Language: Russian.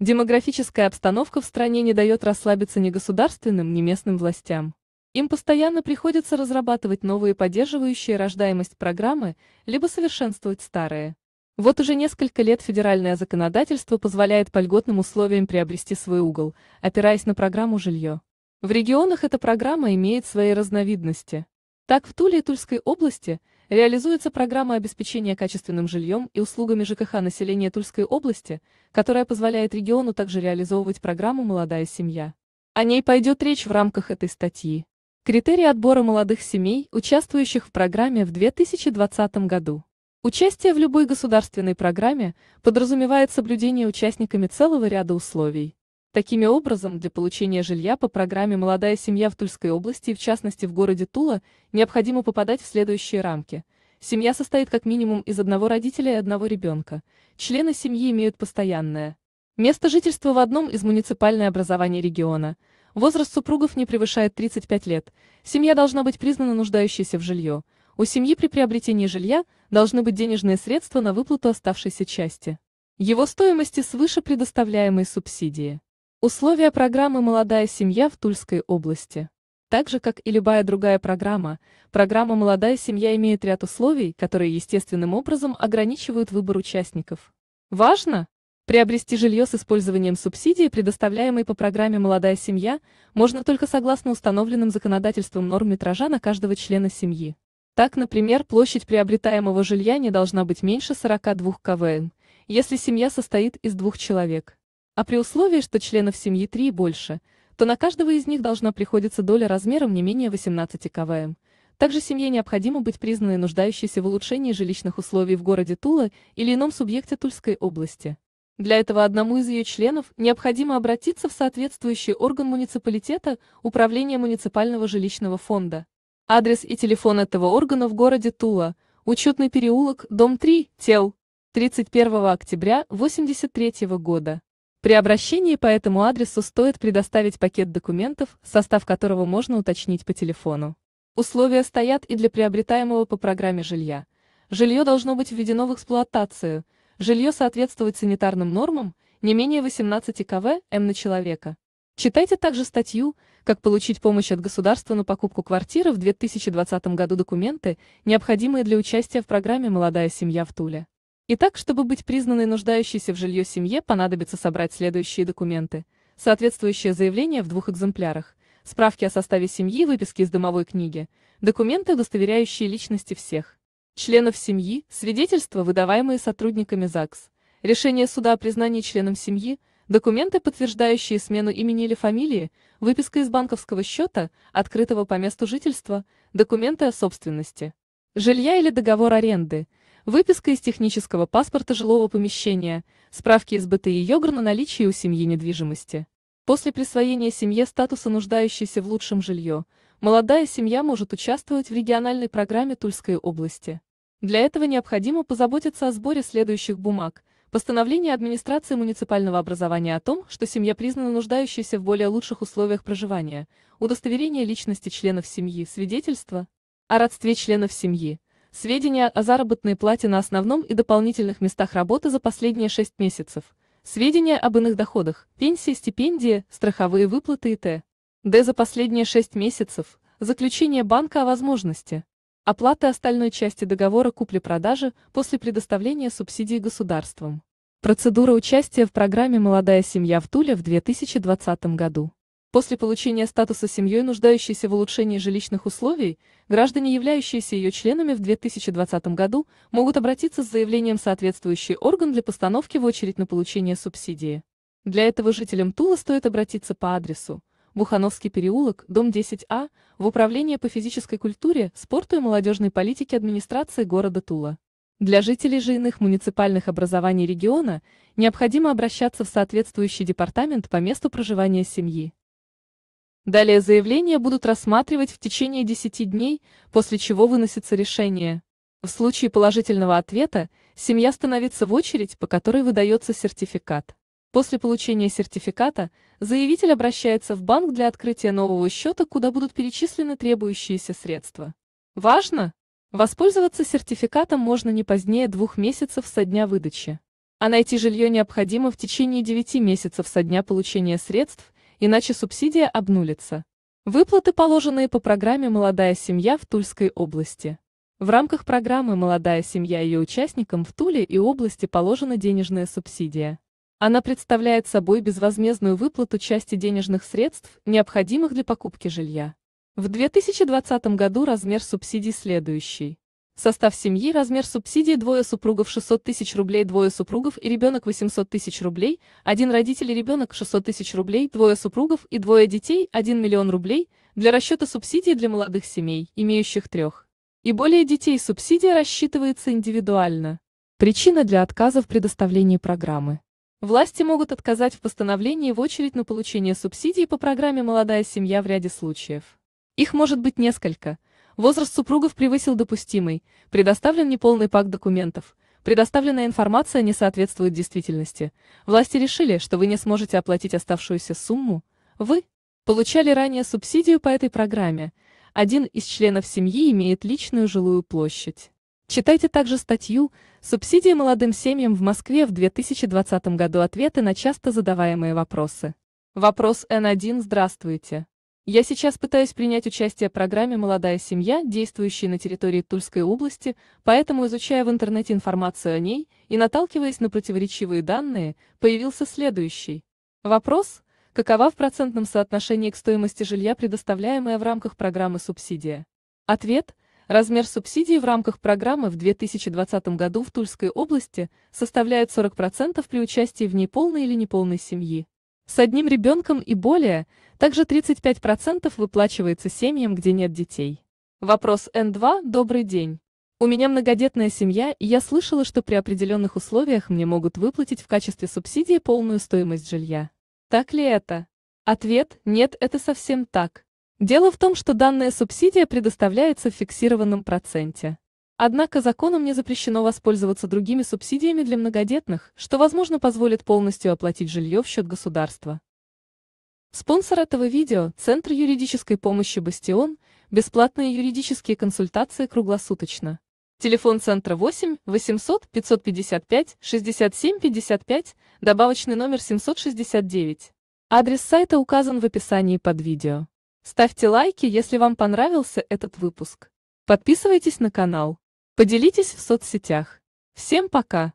Демографическая обстановка в стране не дает расслабиться ни государственным, ни местным властям. Им постоянно приходится разрабатывать новые поддерживающие рождаемость программы, либо совершенствовать старые. Вот уже несколько лет федеральное законодательство позволяет по льготным условиям приобрести свой угол, опираясь на программу «Жилье». В регионах эта программа имеет свои разновидности. Так, в Туле и Тульской области Реализуется программа обеспечения качественным жильем и услугами ЖКХ населения Тульской области, которая позволяет региону также реализовывать программу «Молодая семья». О ней пойдет речь в рамках этой статьи. Критерии отбора молодых семей, участвующих в программе в 2020 году. Участие в любой государственной программе подразумевает соблюдение участниками целого ряда условий. Такими образом, для получения жилья по программе «Молодая семья» в Тульской области и в частности в городе Тула необходимо попадать в следующие рамки. Семья состоит как минимум из одного родителя и одного ребенка. Члены семьи имеют постоянное место жительства в одном из муниципальных образований региона. Возраст супругов не превышает 35 лет. Семья должна быть признана нуждающейся в жилье. У семьи при приобретении жилья должны быть денежные средства на выплату оставшейся части. Его стоимости свыше предоставляемой субсидии. Условия программы «Молодая семья» в Тульской области. Так же, как и любая другая программа, программа «Молодая семья» имеет ряд условий, которые естественным образом ограничивают выбор участников. Важно! Приобрести жилье с использованием субсидии, предоставляемой по программе «Молодая семья», можно только согласно установленным законодательством норм метража на каждого члена семьи. Так, например, площадь приобретаемого жилья не должна быть меньше 42 КВН, если семья состоит из двух человек а при условии, что членов семьи 3 и больше, то на каждого из них должна приходиться доля размером не менее 18 КВМ. Также семье необходимо быть признанной нуждающейся в улучшении жилищных условий в городе Тула или ином субъекте Тульской области. Для этого одному из ее членов необходимо обратиться в соответствующий орган муниципалитета Управления муниципального жилищного фонда. Адрес и телефон этого органа в городе Тула, учетный переулок, дом 3, тел, 31 октября 1983 года. При обращении по этому адресу стоит предоставить пакет документов, состав которого можно уточнить по телефону. Условия стоят и для приобретаемого по программе жилья. Жилье должно быть введено в эксплуатацию, жилье соответствовать санитарным нормам, не менее 18 КВ М на человека. Читайте также статью «Как получить помощь от государства на покупку квартиры в 2020 году документы, необходимые для участия в программе «Молодая семья» в Туле». Итак, чтобы быть признанной нуждающейся в жилье семье, понадобится собрать следующие документы. Соответствующее заявление в двух экземплярах, справки о составе семьи, выписки из домовой книги, документы, удостоверяющие личности всех членов семьи, свидетельства, выдаваемые сотрудниками ЗАГС, решение суда о признании членом семьи, документы, подтверждающие смену имени или фамилии, выписка из банковского счета, открытого по месту жительства, документы о собственности, жилья или договор аренды – выписка из технического паспорта жилого помещения, справки из БТИ ЙОГР на наличие у семьи недвижимости. После присвоения семье статуса нуждающейся в лучшем жилье, молодая семья может участвовать в региональной программе Тульской области. Для этого необходимо позаботиться о сборе следующих бумаг. Постановление администрации муниципального образования о том, что семья признана нуждающейся в более лучших условиях проживания, удостоверение личности членов семьи, свидетельство о родстве членов семьи, Сведения о заработной плате на основном и дополнительных местах работы за последние 6 месяцев. Сведения об иных доходах, пенсии, стипендии, страховые выплаты и т. Д за последние 6 месяцев. Заключение банка о возможности оплаты остальной части договора купли-продажи после предоставления субсидий государством. Процедура участия в программе «Молодая семья» в Туле в 2020 году. После получения статуса семьей, нуждающейся в улучшении жилищных условий, граждане, являющиеся ее членами в 2020 году, могут обратиться с заявлением в соответствующий орган для постановки в очередь на получение субсидии. Для этого жителям Тула стоит обратиться по адресу Бухановский переулок, дом 10А, в Управление по физической культуре, спорту и молодежной политике администрации города Тула. Для жителей же иных муниципальных образований региона необходимо обращаться в соответствующий департамент по месту проживания семьи. Далее заявления будут рассматривать в течение 10 дней, после чего выносится решение. В случае положительного ответа семья становится в очередь, по которой выдается сертификат. После получения сертификата заявитель обращается в банк для открытия нового счета, куда будут перечислены требующиеся средства. Важно! Воспользоваться сертификатом можно не позднее двух месяцев со дня выдачи. А найти жилье необходимо в течение 9 месяцев со дня получения средств – иначе субсидия обнулится. Выплаты, положенные по программе «Молодая семья» в Тульской области. В рамках программы «Молодая семья» ее участникам в Туле и области положена денежная субсидия. Она представляет собой безвозмездную выплату части денежных средств, необходимых для покупки жилья. В 2020 году размер субсидий следующий. Состав семьи, размер субсидии двое супругов 600 тысяч рублей, двое супругов и ребенок 800 тысяч рублей, один родитель и ребенок 600 тысяч рублей, двое супругов и двое детей 1 миллион рублей, для расчета субсидии для молодых семей, имеющих трех и более детей субсидия рассчитывается индивидуально. Причина для отказа в предоставлении программы. Власти могут отказать в постановлении в очередь на получение субсидии по программе «Молодая семья» в ряде случаев. Их может быть несколько – Возраст супругов превысил допустимый, предоставлен неполный пак документов, предоставленная информация не соответствует действительности. Власти решили, что вы не сможете оплатить оставшуюся сумму. Вы получали ранее субсидию по этой программе. Один из членов семьи имеет личную жилую площадь. Читайте также статью «Субсидии молодым семьям в Москве в 2020 году. Ответы на часто задаваемые вопросы». Вопрос н 1 Здравствуйте. Я сейчас пытаюсь принять участие в программе «Молодая семья», действующей на территории Тульской области, поэтому, изучая в интернете информацию о ней и наталкиваясь на противоречивые данные, появился следующий. Вопрос, какова в процентном соотношении к стоимости жилья, предоставляемая в рамках программы «Субсидия»? Ответ – Размер субсидии в рамках программы в 2020 году в Тульской области составляет 40% при участии в ней полной или неполной семьи. С одним ребенком и более также 35% выплачивается семьям, где нет детей. Вопрос Н2 «Добрый день». У меня многодетная семья, и я слышала, что при определенных условиях мне могут выплатить в качестве субсидии полную стоимость жилья. Так ли это? Ответ – нет, это совсем так. Дело в том, что данная субсидия предоставляется в фиксированном проценте. Однако законом не запрещено воспользоваться другими субсидиями для многодетных, что, возможно, позволит полностью оплатить жилье в счет государства. Спонсор этого видео – Центр юридической помощи «Бастион», бесплатные юридические консультации круглосуточно. Телефон центра 8 800 555 67 55, добавочный номер 769. Адрес сайта указан в описании под видео. Ставьте лайки, если вам понравился этот выпуск. Подписывайтесь на канал. Поделитесь в соцсетях. Всем пока!